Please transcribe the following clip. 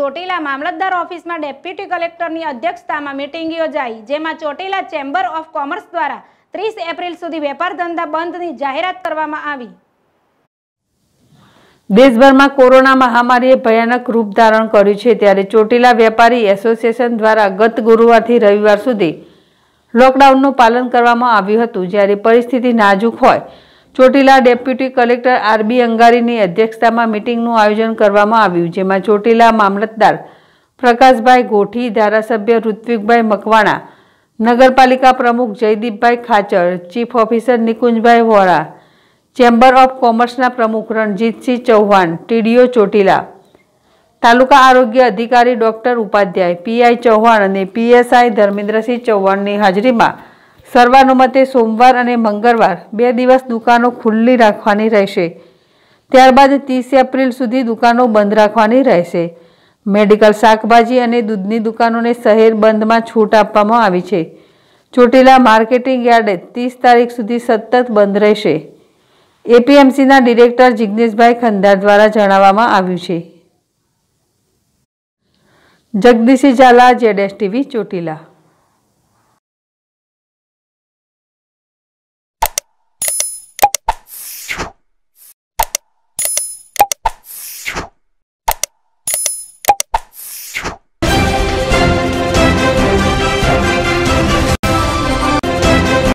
ચોટીલા મામલતદાર ઓફિસમાં ડેપ્યુટી કલેક્ટરની અધ્યક્ષતામાં મિટિંગ યોજાઈ જેમાં ચોટીલા ચેમ્બર ઓફ કોમર્સ દ્વારા ત્રીસ એપ્રિલ સુધી વેપાર ધંધા બંધની જાહેરાત કરવામાં આવી દેશભરમાં કોરોના મહામારીએ ભયાનક રૂપ ધારણ કર્યું છે ત્યારે ચોટીલા વેપારી એસોસિએશન દ્વારા ગત ગુરુવારથી રવિવાર સુધી લોકડાઉનનું પાલન કરવામાં આવ્યું હતું જ્યારે પરિસ્થિતિ નાજુક હોય ચોટીલા ડેપ્યુટી કલેક્ટર આરબી અંગારીની અધ્યક્ષતામાં મિટિંગનું આયોજન કરવામાં આવ્યું જેમાં ચોટીલા મામલતદાર પ્રકાશભાઈ ગોઠી ધારાસભ્ય ઋત્વિકભાઈ મકવાણા નગરપાલિકા પ્રમુખ જયદીપભાઈ ખાચર ચીફ ઓફિસર નિકુંજભાઈ વોરા ચેમ્બર ઓફ કોમર્સના પ્રમુખ રણજીતસિંહ ચૌહાણ ટીડીઓ ચોટીલા તાલુકા આરોગ્ય અધિકારી ડોક્ટર ઉપાધ્યાય પીઆઈ ચૌહાણ અને પીએસઆઈ ધર્મેન્દ્રસિંહ ચૌહાણની હાજરીમાં સર્વાનુમતે સોમવાર અને મંગળવાર બે દિવસ દુકાનો ખુલ્લી રાખવાની રહેશે ત્યારબાદ ત્રીસ એપ્રિલ સુધી દુકાનો બંધ રાખવાની રહેશે મેડિકલ શાકભાજી અને દૂધની દુકાનોને શહેર બંધમાં છૂટ આપવામાં આવી છે ચોટીલા માર્કેટિંગ યાર્ડે ત્રીસ તારીખ સુધી સતત બંધ રહેશે એપીએમસીના ડિરેક્ટર જિજ્ઞેશભાઈ ખંદાર દ્વારા જણાવવામાં આવ્યું છે જગદીશી ઝાલા જેડેશ ટીવી ચોટીલા